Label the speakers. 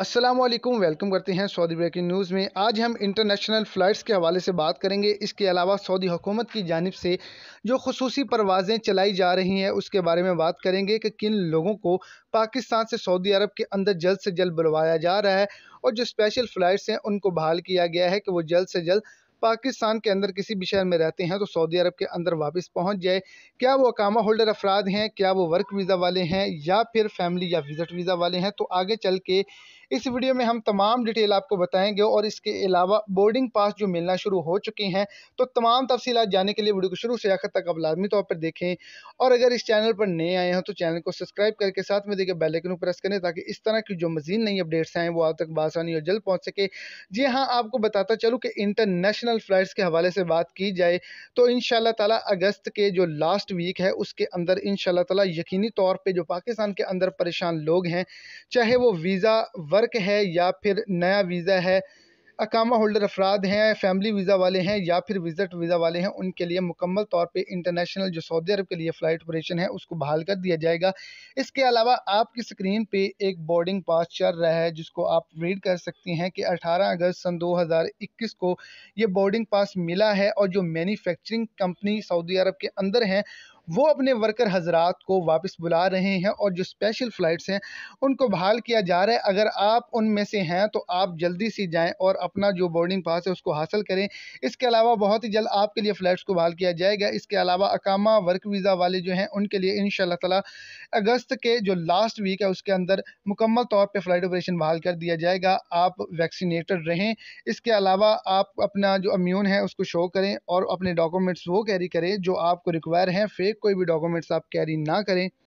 Speaker 1: अस्सलाम वालेकुम वेलकम करते हैं सऊदी ब्रेकिंग न्यूज़ में आज हम इंटरनेशनल फ़्लाइट्स के हवाले से बात करेंगे इसके अलावा सऊदी हुकूमत की जानब से जो खसूस परवाज़ें चलाई जा रही हैं उसके बारे में बात करेंगे कि किन लोगों को पाकिस्तान से सऊदी अरब के अंदर जल्द से जल्द बुलवाया जा रहा है और जो स्पेशल फ़्लाइट्स हैं उनको बहाल किया गया है कि वो जल्द से जल्द पाकिस्तान के अंदर किसी भी शहर में रहते हैं तो सऊदी अरब के अंदर वापस पहुंच जाए क्या वो अकामा होल्डर अफराद हैं क्या वो वर्क वीज़ा वाले हैं या फिर फैमिली या विज़िट वीज़ा वाले हैं तो आगे चल के इस वीडियो में हम तमाम डिटेल आपको बताएंगे और इसके अलावा बोर्डिंग पास जो मिलना शुरू हो चुके हैं तो तमाम तफसी जानने के लिए वीडियो को शुरू से आखिर तक आप लाजमी तौर पर देखें और अगर इस चैनल पर नए आए हैं तो चैनल को सब्सक्राइब करके साथ में देखे को प्रेस करें ताकि इस तरह की जो मजीद नई अपडेट्स हैं वो आप तक बासानी और जल्द पहुँच सके जी हाँ आपको बताता चलूँ कि इंटरनेशनल इंटरनेशनल फ़्लाइट्स के हवाले से बात की जाए तो इन ताला अगस्त के जो लास्ट वीक है उसके अंदर इन ताला यकीनी तौर पर जो पाकिस्तान के अंदर परेशान लोग हैं चाहे वो वीज़ा वर्क है या फिर नया वीज़ा है अकामा होल्डर अफराद हैं फैमिली वीज़ा वाले हैं या फिर विज़िट वीज़ा वाले हैं उनके लिए मुकम्मल तौर पे इंटरनेशनल जो सऊदी अरब के लिए फ़्लाइट ऑपरेशन है उसको बहाल कर दिया जाएगा इसके अलावा आपकी स्क्रीन पे एक बोर्डिंग पास चल रहा है जिसको आप रीड कर सकती हैं कि 18 अगस्त सन 2021 को ये बोर्डिंग पास मिला है और जो मैन्यूफैक्चरिंग कंपनी सऊदी अरब के अंदर हैं वो अपने वर्कर हजरात को वापस बुला रहे हैं और जो स्पेशल फ़्लाइट्स हैं उनको बहाल किया जा रहा है अगर आप उनमें से हैं तो आप जल्दी से जाएँ और अपना जो बोर्डिंग पास है उसको हासिल करें इसके अलावा बहुत ही जल्द आपके लिए फ़्लाइट्स को बहाल किया जाएगा इसके अलावा अकामा वर्क वीज़ा वाले जो हैं उनके लिए इन ताला अगस्त के जो लास्ट वीक है उसके अंदर मुकम्मल तौर पर फ़्लाइट ऑपरेशन बहाल कर दिया जाएगा आप वैक्सीनेटेड रहें इसके अलावा आप अपना जो अम्यून है उसको शो करें और अपने डॉक्यूमेंट्स वो कैरी करें जो आपको रिक्वायर हैं फेक कोई भी डॉक्यूमेंट्स आप कैरी ना करें